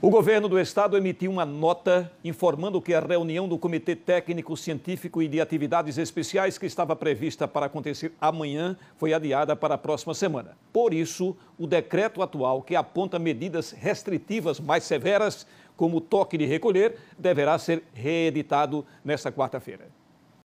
O governo do estado emitiu uma nota informando que a reunião do Comitê Técnico Científico e de Atividades Especiais, que estava prevista para acontecer amanhã, foi adiada para a próxima semana. Por isso, o decreto atual, que aponta medidas restritivas mais severas, como o toque de recolher, deverá ser reeditado nesta quarta-feira.